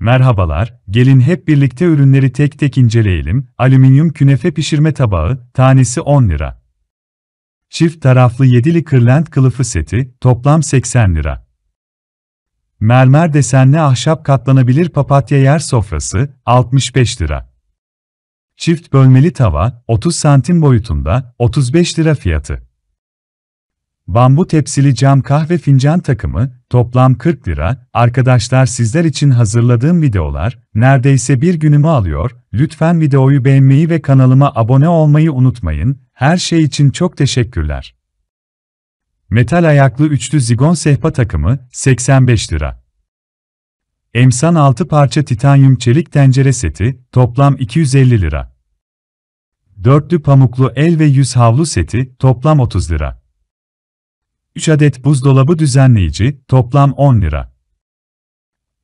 Merhabalar, gelin hep birlikte ürünleri tek tek inceleyelim. Alüminyum künefe pişirme tabağı, tanesi 10 lira. Çift taraflı yedili kırlent kılıfı seti, toplam 80 lira. Mermer desenli ahşap katlanabilir papatya yer sofrası, 65 lira. Çift bölmeli tava, 30 santim boyutunda, 35 lira fiyatı. Bambu tepsili cam kahve fincan takımı, toplam 40 lira. Arkadaşlar sizler için hazırladığım videolar, neredeyse bir günümü alıyor. Lütfen videoyu beğenmeyi ve kanalıma abone olmayı unutmayın. Her şey için çok teşekkürler. Metal ayaklı üçlü zigon sehpa takımı, 85 lira. Emsan 6 parça titanyum çelik tencere seti, toplam 250 lira. Dörtlü pamuklu el ve yüz havlu seti, toplam 30 lira. 3 adet buzdolabı düzenleyici, toplam 10 lira.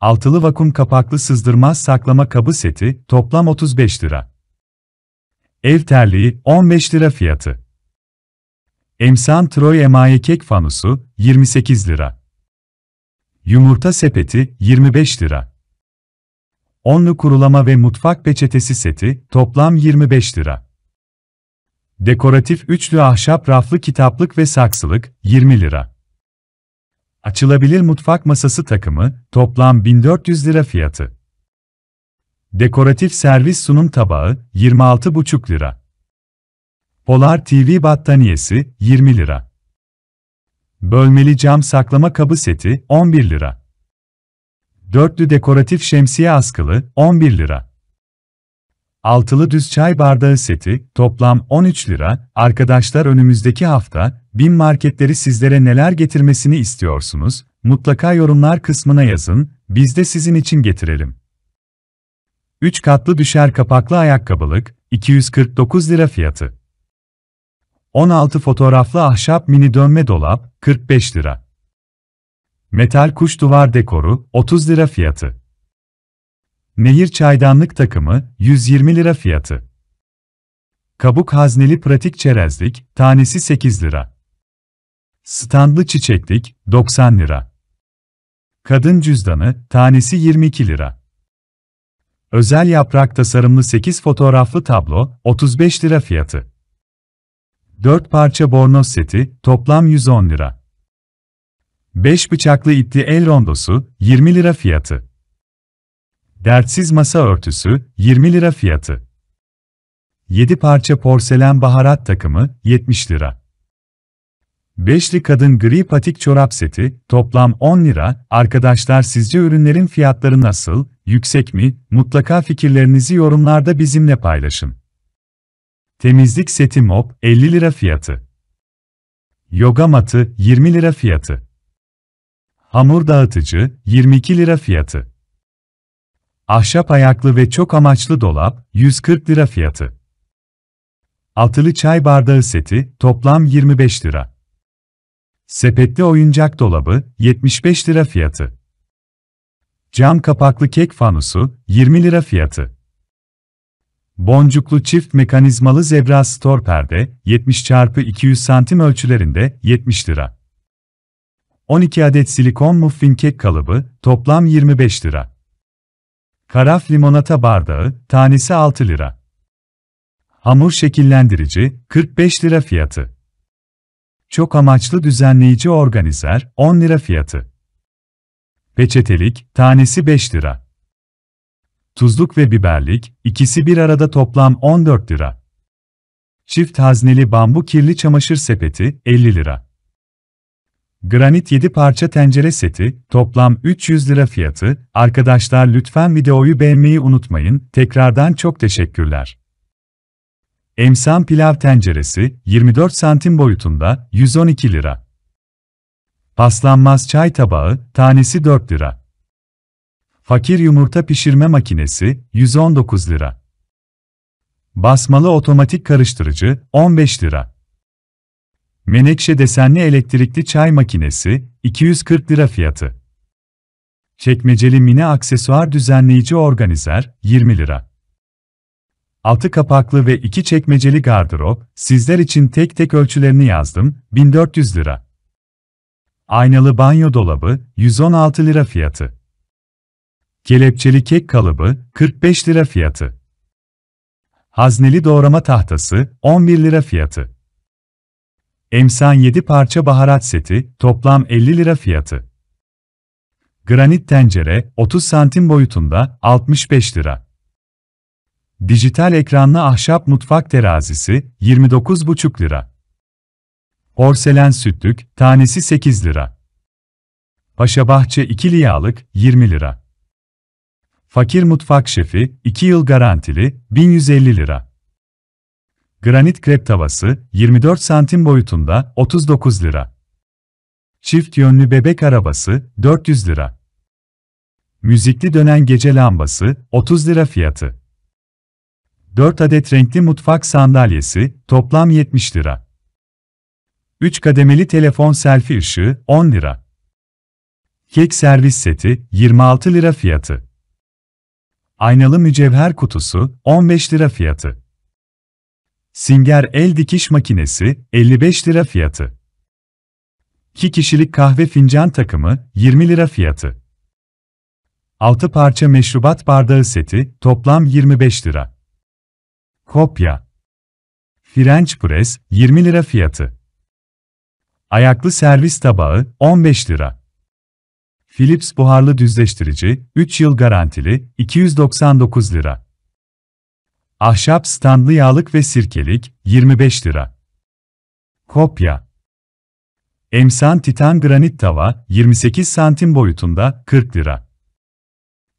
Altılı vakum kapaklı sızdırmaz saklama kabı seti, toplam 35 lira. Ev terliği, 15 lira fiyatı. Emsan Troy emaye kek fanusu, 28 lira. Yumurta sepeti, 25 lira. Onlu kurulama ve mutfak peçetesi seti, toplam 25 lira. Dekoratif üçlü ahşap raflı kitaplık ve saksılık 20 lira. Açılabilir mutfak masası takımı toplam 1400 lira fiyatı. Dekoratif servis sunum tabağı 26,5 lira. Polar TV battaniyesi 20 lira. Bölmeli cam saklama kabı seti 11 lira. Dörtlü dekoratif şemsiye askılı 11 lira. Altılı düz çay bardağı seti, toplam 13 lira. Arkadaşlar önümüzdeki hafta, bin marketleri sizlere neler getirmesini istiyorsunuz? Mutlaka yorumlar kısmına yazın, biz de sizin için getirelim. 3 katlı düşer kapaklı ayakkabılık, 249 lira fiyatı. 16 fotoğraflı ahşap mini dönme dolap, 45 lira. Metal kuş duvar dekoru, 30 lira fiyatı. Nehir çaydanlık takımı 120 lira fiyatı. Kabuk hazneli pratik çerezlik tanesi 8 lira. Standlı çiçeklik 90 lira. Kadın cüzdanı tanesi 22 lira. Özel yaprak tasarımlı 8 fotoğraflı tablo 35 lira fiyatı. 4 parça bornoz seti toplam 110 lira. 5 bıçaklı ipli el rondosu 20 lira fiyatı. Dertsiz masa örtüsü 20 lira fiyatı. 7 parça porselen baharat takımı 70 lira. Beşli kadın gri patik çorap seti toplam 10 lira. Arkadaşlar sizce ürünlerin fiyatları nasıl? Yüksek mi? Mutlaka fikirlerinizi yorumlarda bizimle paylaşın. Temizlik seti mop 50 lira fiyatı. Yoga matı 20 lira fiyatı. Hamur dağıtıcı 22 lira fiyatı. Ahşap ayaklı ve çok amaçlı dolap, 140 lira fiyatı. Altılı çay bardağı seti, toplam 25 lira. Sepetli oyuncak dolabı, 75 lira fiyatı. Cam kapaklı kek fanusu, 20 lira fiyatı. Boncuklu çift mekanizmalı zebra stor perde, 70 x 200 santim ölçülerinde, 70 lira. 12 adet silikon muffin kek kalıbı, toplam 25 lira. Karaf limonata bardağı, tanesi 6 lira. Hamur şekillendirici, 45 lira fiyatı. Çok amaçlı düzenleyici organizer, 10 lira fiyatı. Peçetelik, tanesi 5 lira. Tuzluk ve biberlik, ikisi bir arada toplam 14 lira. Çift hazneli bambu kirli çamaşır sepeti, 50 lira. Granit 7 parça tencere seti, toplam 300 lira fiyatı. Arkadaşlar lütfen videoyu beğenmeyi unutmayın. Tekrardan çok teşekkürler. Emsan pilav tenceresi 24 santim boyutunda 112 lira. Paslanmaz çay tabağı tanesi 4 lira. Fakir yumurta pişirme makinesi 119 lira. Basmalı otomatik karıştırıcı 15 lira. Menekşe desenli elektrikli çay makinesi, 240 lira fiyatı. Çekmeceli mini aksesuar düzenleyici organizer, 20 lira. Altı kapaklı ve iki çekmeceli gardırop, sizler için tek tek ölçülerini yazdım, 1400 lira. Aynalı banyo dolabı, 116 lira fiyatı. Kelepçeli kek kalıbı, 45 lira fiyatı. Hazneli doğrama tahtası, 11 lira fiyatı. Emsan 7 parça baharat seti, toplam 50 lira fiyatı. Granit tencere, 30 santim boyutunda, 65 lira. Dijital ekranlı ahşap mutfak terazisi, 29,5 lira. Porselen sütlük, tanesi 8 lira. Paşabahçe 2 liyalık, 20 lira. Fakir mutfak şefi, 2 yıl garantili, 1150 lira. Granit krep tavası 24 santim boyutunda 39 lira. Çift yönlü bebek arabası 400 lira. Müzikli dönen gece lambası 30 lira fiyatı. 4 adet renkli mutfak sandalyesi toplam 70 lira. 3 kademeli telefon selfie ışığı 10 lira. Kek servis seti 26 lira fiyatı. Aynalı mücevher kutusu 15 lira fiyatı. Singer el dikiş makinesi 55 lira fiyatı. 2 kişilik kahve fincan takımı 20 lira fiyatı. 6 parça meşrubat bardağı seti toplam 25 lira. Kopya. French press 20 lira fiyatı. Ayaklı servis tabağı 15 lira. Philips buharlı düzleştirici 3 yıl garantili 299 lira. Ahşap standlı yağlık ve sirkelik 25 lira. Kopya. Emsan titan granit tava 28 santim boyutunda 40 lira.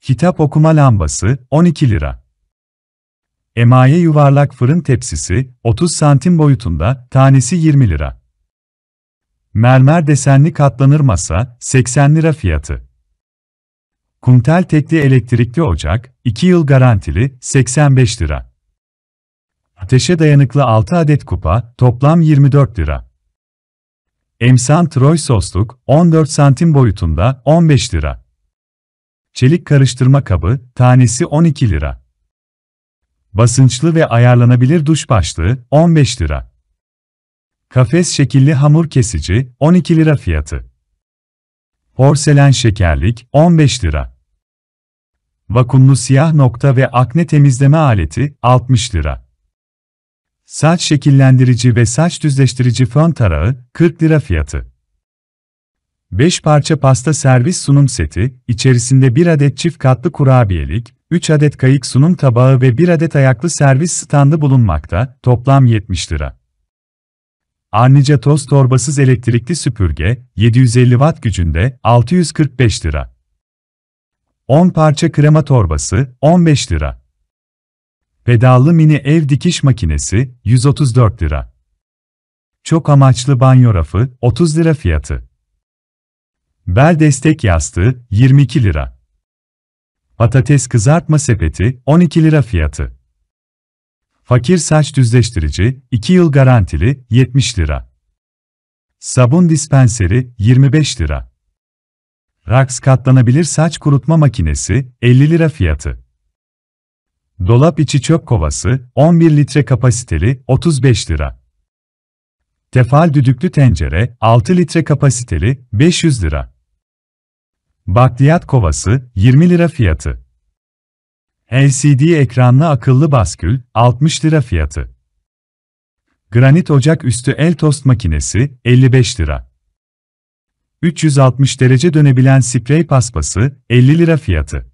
Kitap okuma lambası 12 lira. Emaye yuvarlak fırın tepsisi 30 santim boyutunda tanesi 20 lira. Mermer desenli katlanır masa 80 lira fiyatı. Kuntel tekli elektrikli ocak 2 yıl garantili 85 lira. Ateşe dayanıklı 6 adet kupa, toplam 24 lira. Emsan Troy sosluk, 14 santim boyutunda, 15 lira. Çelik karıştırma kabı, tanesi 12 lira. Basınçlı ve ayarlanabilir duş başlığı, 15 lira. Kafes şekilli hamur kesici, 12 lira fiyatı. Porselen şekerlik, 15 lira. Vakumlu siyah nokta ve akne temizleme aleti, 60 lira. Saç şekillendirici ve saç düzleştirici fön tarağı, 40 lira fiyatı. 5 parça pasta servis sunum seti, içerisinde 1 adet çift katlı kurabiyelik, 3 adet kayık sunum tabağı ve 1 adet ayaklı servis standı bulunmakta, toplam 70 lira. Arnica toz torbasız elektrikli süpürge, 750 watt gücünde, 645 lira. 10 parça krema torbası, 15 lira. Pedallı mini ev dikiş makinesi 134 lira. Çok amaçlı banyo rafı 30 lira fiyatı. Bel destek yastığı 22 lira. Patates kızartma sepeti 12 lira fiyatı. Fakir saç düzleştirici 2 yıl garantili 70 lira. Sabun dispenseri 25 lira. Rax katlanabilir saç kurutma makinesi 50 lira fiyatı. Dolap içi çöp kovası, 11 litre kapasiteli, 35 lira. Tefal düdüklü tencere, 6 litre kapasiteli, 500 lira. Bakliyat kovası, 20 lira fiyatı. LCD ekranlı akıllı baskül, 60 lira fiyatı. Granit ocak üstü el tost makinesi, 55 lira. 360 derece dönebilen sprey paspası, 50 lira fiyatı.